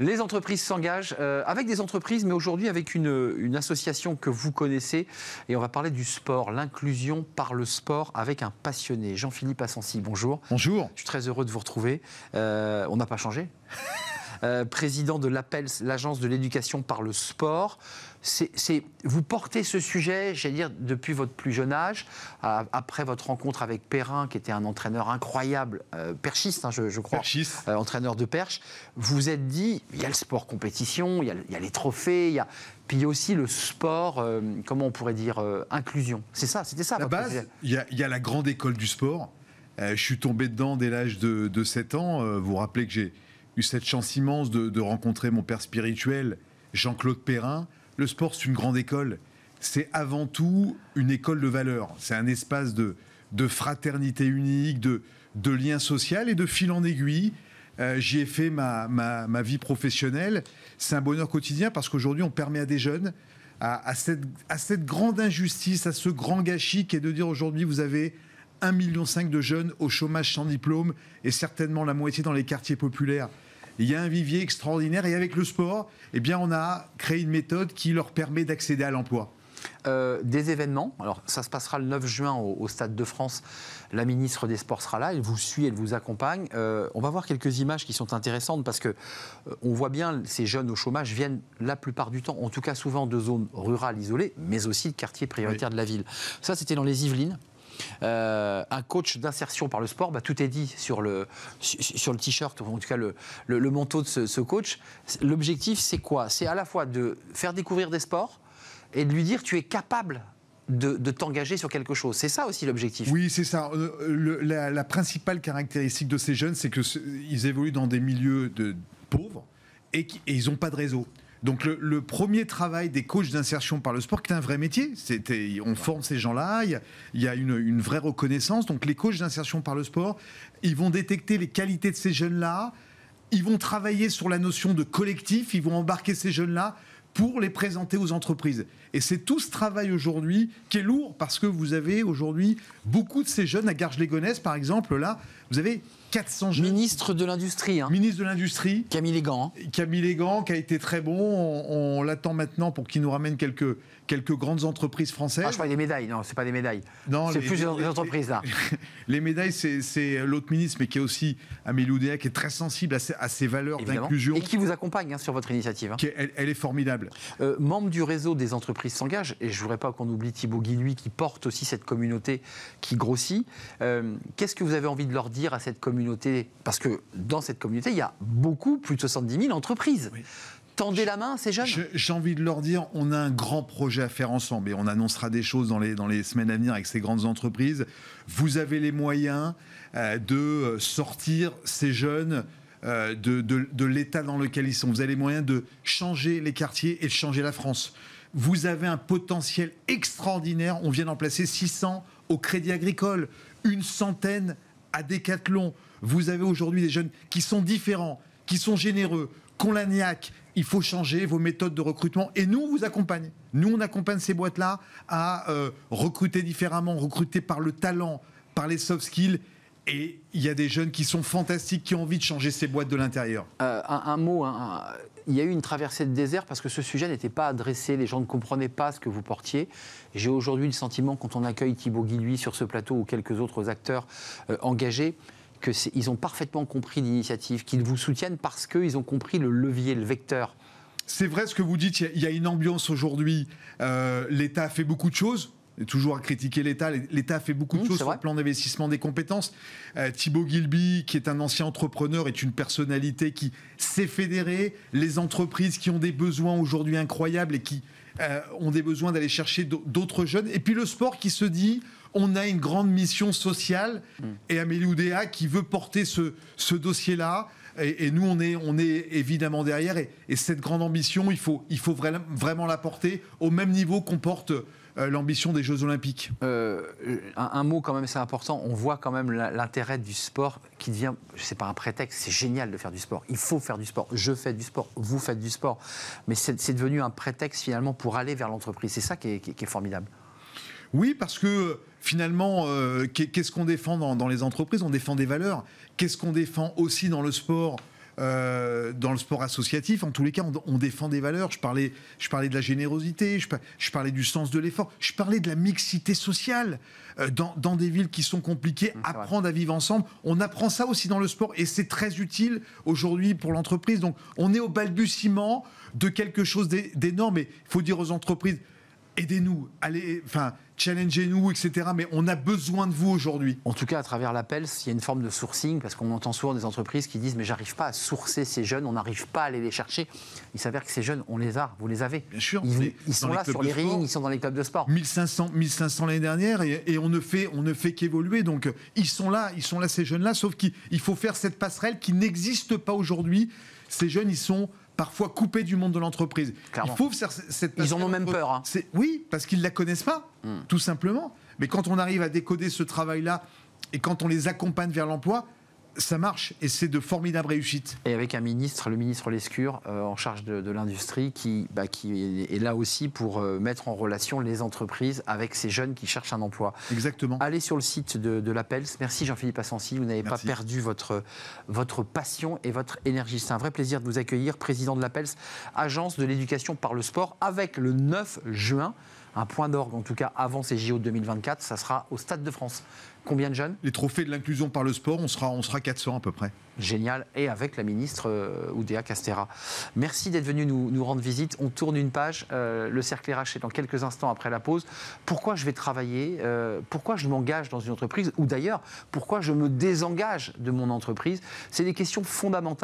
Les entreprises s'engagent euh, avec des entreprises, mais aujourd'hui avec une, association que vous connaissez. Et on va parler du sport, l'inclusion par le sport avec un passionné. Jean-Philippe Assensi, bonjour. Bonjour. Je suis très heureux de vous retrouver. Euh, on n'a pas changé euh, président de l'APEL, l'Agence de l'éducation par le sport. C'est, vous portez ce sujet, j'allais dire, depuis votre plus jeune âge, après votre rencontre avec Perrin, qui était un entraîneur incroyable, euh, perchiste, hein, je, crois, perchiste. Euh, entraîneur de perche. Vous vous êtes dit, il y a le sport compétition, il y a, les trophées, il y a, puis il y a aussi le sport, comment on pourrait dire, inclusion. C'est ça, c'était ça. La base, il y, a la grande école du sport. je suis tombé dedans dès l'âge de, de 7 ans. vous vous rappelez que j'ai cette chance immense de, rencontrer mon père spirituel, Jean-Claude Perrin. Le sport, c'est une grande école. C'est avant tout une école de valeurs. C'est un espace de, fraternité unique, de, de lien social et de fil en aiguille. Euh, j'y ai fait ma, vie professionnelle. C'est un bonheur quotidien parce qu'aujourd'hui, on permet à des jeunes, à, cette, à cette grande injustice, à ce grand gâchis qui est de dire aujourd'hui, vous avez 1,5 million de jeunes au chômage sans diplôme et certainement la moitié dans les quartiers populaires. Il y a un vivier extraordinaire et avec le sport, eh bien, on a créé une méthode qui leur permet d'accéder à l'emploi. Euh, des événements. Alors, ça se passera le 9 juin au, Stade de France. La ministre des Sports sera là. Elle vous suit, elle vous accompagne. Euh, on va voir quelques images qui sont intéressantes parce que euh, on voit bien ces jeunes au chômage viennent la plupart du temps, en tout cas souvent de zones rurales isolées, mais aussi de quartiers prioritaires de la ville. Ça, c'était dans les Yvelines. Euh, un coach d'insertion par le sport, bah, tout est dit sur le, sur le t-shirt, ou en tout cas le, manteau de ce, coach. L'objectif, c'est quoi C'est à la fois de faire découvrir des sports et de lui dire tu es capable de, t'engager sur quelque chose. C'est ça aussi l'objectif. Oui, c'est ça. Euh, la, principale caractéristique de ces jeunes, c'est qu'ils évoluent dans des milieux de pauvres et, et ils n'ont pas de réseau. Donc le, premier travail des coachs d'insertion par le sport, qui est un vrai métier, c'était on forme ces gens-là, il y, a, une, vraie reconnaissance. Donc les coachs d'insertion par le sport, ils vont détecter les qualités de ces jeunes-là, ils vont travailler sur la notion de collectif, ils vont embarquer ces jeunes-là pour les présenter aux entreprises. Et c'est tout ce travail aujourd'hui qui est lourd parce que vous avez aujourd'hui beaucoup de ces jeunes à garges les gonesse par exemple, là, vous avez 400 jeunes. Ministre de l'Industrie. Hein. Ministre de l'Industrie. Camille Légan. Hein. Camille Légan, qui a été très bon. On, l'attend maintenant pour qu'il nous ramène quelques, quelques grandes entreprises françaises. Ah, je parle des médailles. Non, c'est pas des médailles. c'est plus des entreprises, là. les médailles, c'est l'autre ministre, mais qui est aussi Amélie Oudéa, qui est très sensible à ses valeurs d'inclusion. Et qui vous accompagne hein, sur votre initiative. elle, est formidable. Euh, membre du réseau des entreprises s'engage, et je ne voudrais pas qu'on oublie Thibaut Guinui, qui porte aussi cette communauté qui grossit. Euh, qu'est-ce que vous avez envie de leur dire à cette communauté communauté, parce que dans cette communauté, il y a beaucoup, plus de 70 000 entreprises. Tendez la main ces jeunes. J'ai envie de leur dire, on a un grand projet à faire ensemble et on annoncera des choses dans les, dans les semaines à venir avec ces grandes entreprises. Vous avez les moyens euh, de euh, sortir ces jeunes euh, de, de l'état dans lequel ils sont. Vous avez les moyens de changer les quartiers et de changer la France. Vous avez un potentiel extraordinaire. On vient d'en placer 600 au Crédit Agricole, une centaine à Décathlon, vous avez aujourd'hui des jeunes qui sont différents, qui sont généreux, niaque. il faut changer vos méthodes de recrutement. Et nous, on vous accompagne. Nous, on accompagne ces boîtes-là à euh, recruter différemment, recruter par le talent, par les soft skills et il y a des jeunes qui sont fantastiques, qui ont envie de changer ces boîtes de l'intérieur. Euh, un, mot, hein, il y a eu une traversée de désert parce que ce sujet n'était pas adressé, les gens ne comprenaient pas ce que vous portiez. J'ai aujourd'hui le sentiment, quand on accueille Thibaut Guilluy sur ce plateau ou quelques autres acteurs euh, que engagés, qu'ils ont parfaitement compris l'initiative, qu'ils vous soutiennent parce qu'ils ont compris le levier, le vecteur. C'est vrai ce que vous dites, il y a une ambiance aujourd'hui, euh, l'État fait beaucoup de choses, toujours à critiquer l'État. L'État fait beaucoup de choses sur le plan d'investissement des compétences. Euh, Thibaut Gilby, qui est un ancien entrepreneur, est une personnalité qui s'est fédérer les entreprises qui ont des besoins aujourd'hui incroyables et qui euh, ont des besoins d'aller chercher d'autres jeunes. Et puis le sport qui se dit on a une grande mission sociale mm. et Amélie Oudéa qui veut porter ce, ce dossier-là. Et, nous, on est, on est évidemment derrière. Et, cette grande ambition, il faut, il faut vraiment la porter au même niveau qu'on porte euh, l'ambition des Jeux Olympiques euh, euh, un, mot quand même, c'est important. On voit quand même l'intérêt du sport qui devient, c'est pas un prétexte, c'est génial de faire du sport. Il faut faire du sport. Je fais du sport, vous faites du sport. Mais c'est devenu un prétexte finalement pour aller vers l'entreprise. C'est ça qui est, formidable. Oui, parce que finalement, qu'est-ce qu'on défend dans les entreprises On défend des valeurs. Qu'est-ce qu'on défend aussi dans le sport euh, dans le sport associatif, en tous les cas, on, défend des valeurs. Je parlais, je parlais de la générosité, je, parlais du sens de l'effort, je parlais de la mixité sociale. Euh, dans, des villes qui sont compliquées, apprendre à vivre ensemble. On apprend ça aussi dans le sport et c'est très utile aujourd'hui pour l'entreprise. Donc on est au balbutiement de quelque chose d'énorme. Et il faut dire aux entreprises, aidez-nous, allez, enfin challengez-nous, etc. Mais on a besoin de vous aujourd'hui. En tout cas, à travers l'appel, s'il y a une forme de sourcing, parce qu'on entend souvent des entreprises qui disent, mais j'arrive pas à sourcer ces jeunes, on n'arrive pas à aller les chercher. Il s'avère que ces jeunes, on les a, vous les avez. Bien sûr. Ils, sont là sur les rings, ils sont dans les clubs de sport. 1500, 1500 l'année dernière, et, et, on ne fait, on ne fait qu'évoluer. Donc, ils sont là, ils sont là, ces jeunes-là, sauf qu'il faut faire cette passerelle qui n'existe pas aujourd'hui. Ces jeunes, ils sont parfois coupé du monde de l'entreprise. cette Ils en ont même peur. Hein. Oui, parce qu'ils ne la connaissent pas, hmm. tout simplement. Mais quand on arrive à décoder ce travail-là et quand on les accompagne vers l'emploi, ça marche et c'est de formidables réussites. Et avec un ministre, le ministre Lescure, euh, en charge de, l'industrie, qui, bah, est, là aussi pour euh, mettre en relation les entreprises avec ces jeunes qui cherchent un emploi. Exactement. Allez sur le site de, de l'Appels. Merci Jean-Philippe Assensi, vous n'avez pas perdu votre, votre passion et votre énergie. C'est un vrai plaisir de vous accueillir, président de l'Appels, agence de l'éducation par le sport, avec le 9 juin un point d'orgue, en tout cas avant ces JO 2024, ça sera au Stade de France. Combien de jeunes Les trophées de l'inclusion par le sport, on sera, on sera 400 à peu près. Génial. Et avec la ministre euh, Oudéa Castera. Merci d'être venu nous, rendre visite. On tourne une page. Euh, le cercle RH est dans quelques instants après la pause. Pourquoi je vais travailler euh, Pourquoi je m'engage dans une entreprise Ou d'ailleurs, pourquoi je me désengage de mon entreprise C'est des questions fondamentales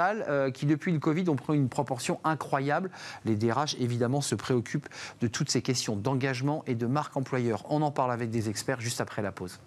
qui, depuis le Covid, ont pris une proportion incroyable. Les DRH, évidemment, se préoccupent de toutes ces questions d'engagement et de marque employeur. On en parle avec des experts juste après la pause.